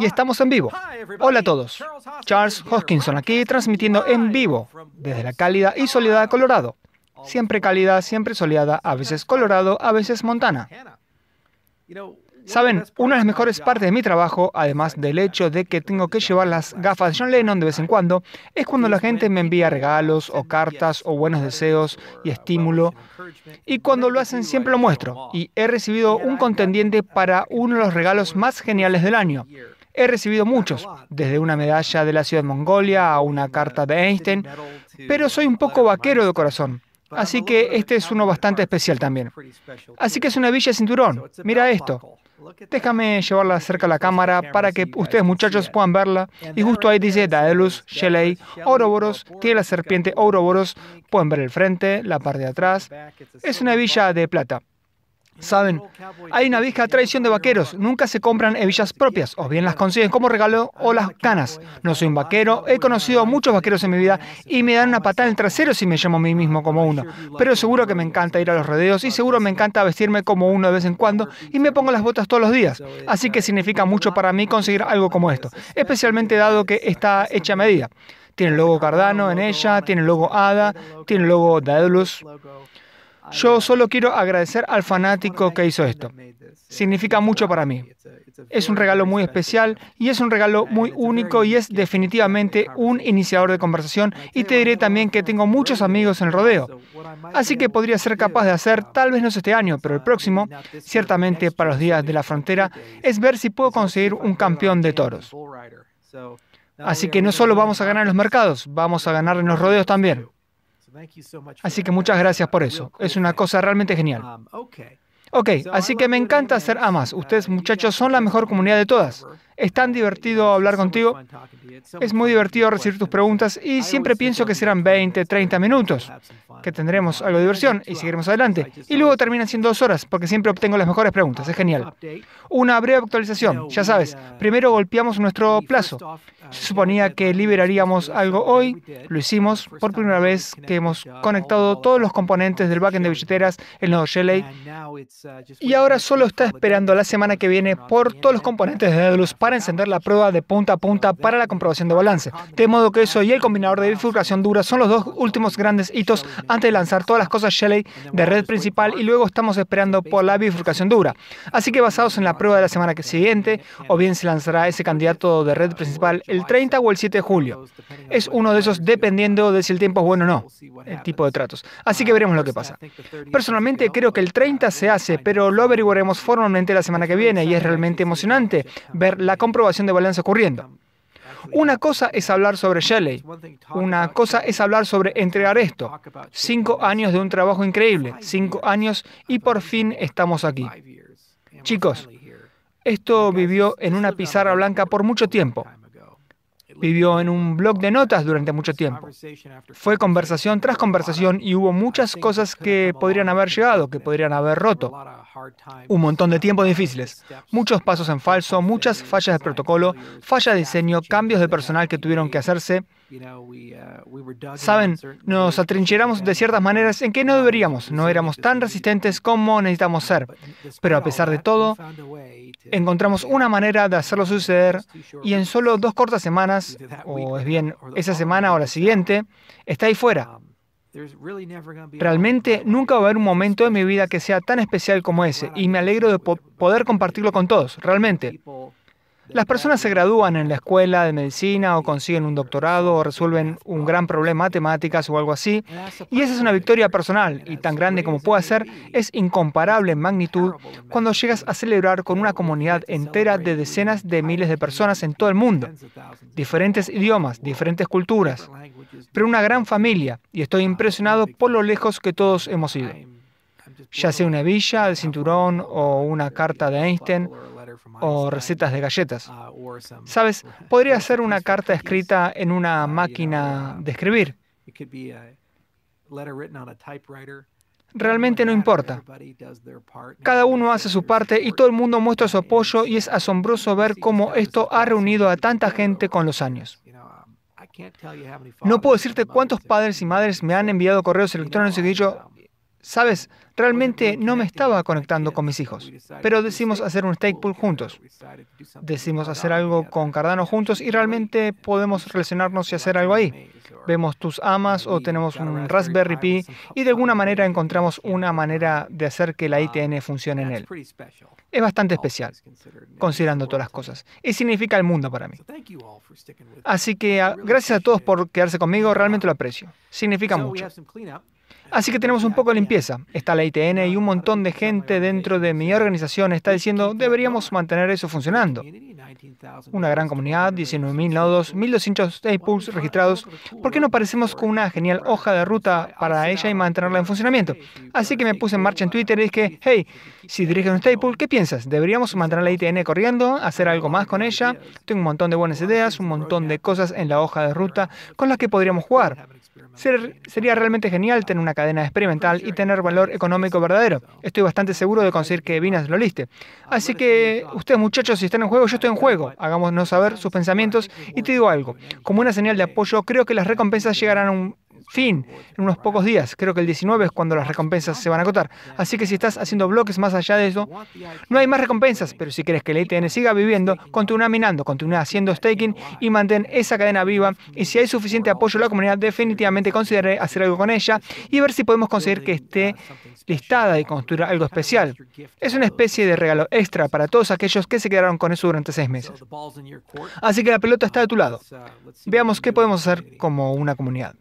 Y estamos en vivo. Hola a todos. Charles Hoskinson aquí transmitiendo en vivo desde la cálida y soleada Colorado. Siempre cálida, siempre soleada, a veces Colorado, a veces Montana. Saben, una de las mejores partes de mi trabajo, además del hecho de que tengo que llevar las gafas de John Lennon de vez en cuando, es cuando la gente me envía regalos o cartas o buenos deseos y estímulo. Y cuando lo hacen siempre lo muestro. Y he recibido un contendiente para uno de los regalos más geniales del año. He recibido muchos, desde una medalla de la ciudad de Mongolia a una carta de Einstein, pero soy un poco vaquero de corazón. Así que este es uno bastante especial también. Así que es una villa cinturón. Mira esto. Déjame llevarla cerca a la cámara para que ustedes muchachos puedan verla. Y justo ahí dice Daedalus, Shelley, Ouroboros, tiene la serpiente Ouroboros. Pueden ver el frente, la parte de atrás. Es una villa de plata. Saben, hay una vieja traición de vaqueros. Nunca se compran hebillas propias, o bien las consiguen como regalo o las canas. No soy un vaquero, he conocido a muchos vaqueros en mi vida y me dan una patada en el trasero si me llamo a mí mismo como uno. Pero seguro que me encanta ir a los rodeos y seguro me encanta vestirme como uno de vez en cuando y me pongo las botas todos los días. Así que significa mucho para mí conseguir algo como esto, especialmente dado que está hecha a medida. Tiene el logo Cardano en ella, tiene el logo ADA, tiene el logo Daedalus. Yo solo quiero agradecer al fanático que hizo esto. Significa mucho para mí. Es un regalo muy especial y es un regalo muy único y es definitivamente un iniciador de conversación y te diré también que tengo muchos amigos en el rodeo. Así que podría ser capaz de hacer, tal vez no este año, pero el próximo, ciertamente para los días de la frontera, es ver si puedo conseguir un campeón de toros. Así que no solo vamos a ganar en los mercados, vamos a ganar en los rodeos también. Así que muchas gracias por eso. Es una cosa realmente genial. Um, ok, así que me encanta ser amas. Ustedes uh, muchachos son la mejor comunidad de todas. Es tan divertido hablar contigo. Es muy divertido recibir tus preguntas y siempre pienso que serán 20, 30 minutos, que tendremos algo de diversión y seguiremos adelante. Y luego terminan siendo dos horas porque siempre obtengo las mejores preguntas. Es genial. Una breve actualización. Ya sabes, primero golpeamos nuestro plazo. Se suponía que liberaríamos algo hoy. Lo hicimos por primera vez que hemos conectado todos los componentes del backend de billeteras, el nodo Shelley. Y ahora solo está esperando la semana que viene por todos los componentes de los para encender la prueba de punta a punta para la comprobación de balance. De modo que eso y el combinador de bifurcación dura son los dos últimos grandes hitos antes de lanzar todas las cosas Shelley de red principal y luego estamos esperando por la bifurcación dura. Así que basados en la prueba de la semana siguiente, o bien se lanzará ese candidato de red principal el 30 o el 7 de julio. Es uno de esos dependiendo de si el tiempo es bueno o no, el tipo de tratos. Así que veremos lo que pasa. Personalmente creo que el 30 se hace, pero lo averiguaremos formalmente la semana que viene y es realmente emocionante ver la comprobación de balanza ocurriendo. Una cosa es hablar sobre Shelley, una cosa es hablar sobre entregar esto. Cinco años de un trabajo increíble, cinco años y por fin estamos aquí. Chicos, esto vivió en una pizarra blanca por mucho tiempo. Vivió en un blog de notas durante mucho tiempo. Fue conversación tras conversación y hubo muchas cosas que podrían haber llegado, que podrían haber roto. Un montón de tiempos difíciles, muchos pasos en falso, muchas fallas de protocolo, falla de diseño, cambios de personal que tuvieron que hacerse. Uh, Saben, nos atrincheramos de ciertas maneras en que no deberíamos, no éramos tan resistentes como necesitamos ser, pero a pesar de todo, encontramos una manera de hacerlo suceder y en solo dos cortas semanas, o es bien esa semana o la siguiente, está ahí fuera. Um, realmente nunca va a haber un momento en mi vida que sea tan especial como ese y me alegro de poder compartirlo con todos, realmente. Las personas se gradúan en la escuela de medicina o consiguen un doctorado o resuelven un gran problema de matemáticas o algo así. Y esa es una victoria personal y tan grande como pueda ser, es incomparable en magnitud cuando llegas a celebrar con una comunidad entera de decenas de miles de personas en todo el mundo. Diferentes idiomas, diferentes culturas, pero una gran familia y estoy impresionado por lo lejos que todos hemos ido. Ya sea una villa, el cinturón o una carta de Einstein o recetas de galletas. Uh, Sabes, podría ser una carta escrita en una uh, máquina uh, de escribir. Realmente no importa. Cada uno hace su parte y todo el mundo muestra su apoyo y es asombroso ver cómo esto ha reunido a tanta gente con los años. Um, no puedo decirte cuántos padres y madres me han enviado correos electrónicos y dicho, um, Sabes, realmente no me estaba conectando con mis hijos, pero decimos hacer un stake pool juntos. Decimos hacer algo con Cardano juntos y realmente podemos relacionarnos y hacer algo ahí. Vemos tus amas o tenemos un Raspberry Pi y de alguna manera encontramos una manera de hacer que la ah, ITN funcione en él. Es bastante especial, considerando todas las cosas, y significa el mundo para mí. Así que ah, gracias a todos por quedarse conmigo, realmente lo aprecio. Significa mucho. Así que tenemos un poco de limpieza. Está la ITN y un montón de gente dentro de mi organización está diciendo deberíamos mantener eso funcionando. Una gran comunidad, 19.000 nodos, 1.200 pools registrados. ¿Por qué no parecemos con una genial hoja de ruta para ella y mantenerla en funcionamiento? Así que me puse en marcha en Twitter y dije, hey, si diriges un staple, ¿qué piensas? ¿Deberíamos mantener la ITN corriendo, hacer algo más con ella? Tengo un montón de buenas ideas, un montón de cosas en la hoja de ruta con las que podríamos jugar sería realmente genial tener una cadena experimental y tener valor económico verdadero. Estoy bastante seguro de conseguir que Vinas lo liste. Así que ustedes muchachos, si están en juego, yo estoy en juego. Hagámonos saber sus pensamientos y te digo algo. Como una señal de apoyo, creo que las recompensas llegarán a un fin en unos pocos días. Creo que el 19 es cuando las recompensas se van a acotar. Así que si estás haciendo bloques más allá de eso, no hay más recompensas. Pero si quieres que el ITN e siga viviendo, continúa minando, continúa haciendo staking y mantén esa cadena viva. Y si hay suficiente apoyo a la comunidad, definitivamente consideraré hacer algo con ella y ver si podemos conseguir que esté listada y construir algo especial. Es una especie de regalo extra para todos aquellos que se quedaron con eso durante seis meses. Así que la pelota está de tu lado. Veamos qué podemos hacer como una comunidad.